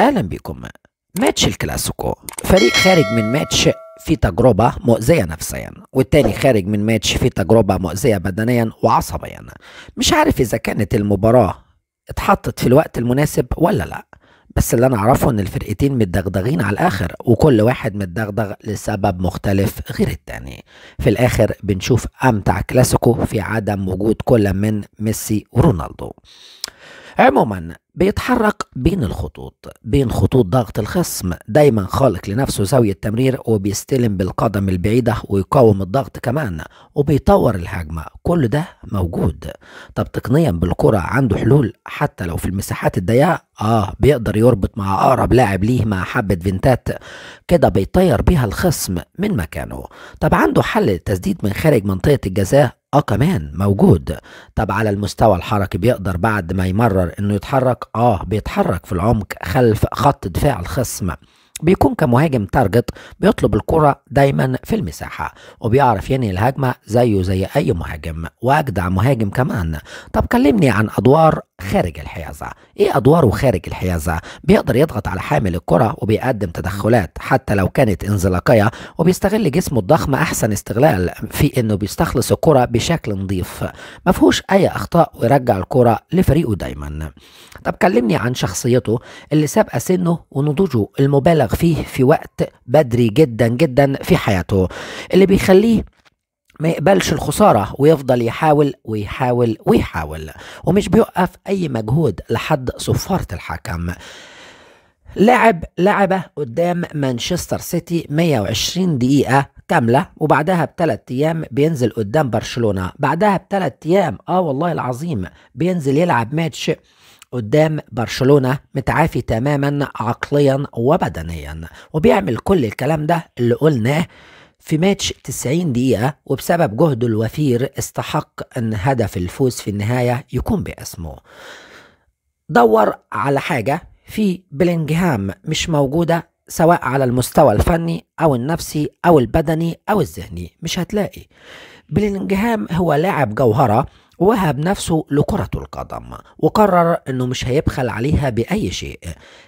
اهلا بكم ماتش الكلاسيكو فريق خارج من ماتش في تجربة مؤذية نفسيا والتاني خارج من ماتش في تجربة مؤذية بدنيا وعصبيا مش عارف إذا كانت المباراة اتحطت في الوقت المناسب ولا لأ بس اللي أنا أعرفه إن الفرقتين متدغدغين على الآخر وكل واحد متدغدغ لسبب مختلف غير التاني في الآخر بنشوف أمتع كلاسيكو في عدم وجود كل من ميسي ورونالدو عموما بيتحرك بين الخطوط بين خطوط ضغط الخصم دايما خالق لنفسه زاوية تمرير وبيستلم بالقدم البعيدة ويقاوم الضغط كمان وبيطور الهجمة كل ده موجود طب تقنيا بالكرة عنده حلول حتى لو في المساحات الضيقة اه بيقدر يربط مع اقرب لاعب ليه مع حبة فينتات كده بيطير بيها الخصم من مكانه طب عنده حل للتسديد من خارج منطقة الجزاء اه كمان موجود طب على المستوى الحركي بيقدر بعد ما يمرر انه يتحرك اه بيتحرك في العمق خلف خط دفاع الخصم بيكون كمهاجم تارجت بيطلب الكرة دايما في المساحة وبيعرف ينهي الهجمة زيه زي أي مهاجم وأجدع مهاجم كمان طب كلمني عن أدوار خارج الحيازة إيه أدواره خارج الحيازة؟ بيقدر يضغط على حامل الكرة وبيقدم تدخلات حتى لو كانت انزلاقية وبيستغل جسمه الضخم أحسن استغلال في إنه بيستخلص الكرة بشكل نظيف ما فيهوش أي أخطاء ويرجع الكرة لفريقه دايما طب كلمني عن شخصيته اللي سابقة سنه ونضوجه المبالغ فيه في وقت بدري جدا جدا في حياته اللي بيخليه ما يقبلش الخسارة ويفضل يحاول ويحاول ويحاول ومش بيوقف أي مجهود لحد صفارة الحكم لعب لعبة قدام مانشستر سيتي 120 دقيقة كاملة وبعدها بثلاث أيام بينزل قدام برشلونة بعدها بثلاث أيام آه والله العظيم بينزل يلعب ماتش قدام برشلونة متعافي تماما عقليا وبدنيا وبيعمل كل الكلام ده اللي قلناه في ماتش 90 دقيقة وبسبب جهده الوفير استحق أن هدف الفوز في النهاية يكون باسمه دور على حاجة في بلينجهام مش موجودة سواء على المستوى الفني أو النفسي أو البدني أو الذهني مش هتلاقي بلينجهام هو لاعب جوهرة وهب نفسه لكرة القدم وقرر انه مش هيبخل عليها بأي شيء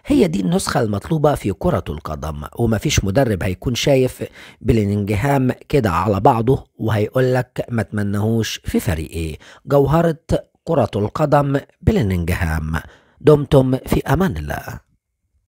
هي دي النسخة المطلوبة في كرة القدم ومفيش مدرب هيكون شايف بلينجهام كده على بعضه وهيقولك ما تمنهوش في فريقي جوهرة كرة القدم بلينجهام دمتم في أمان الله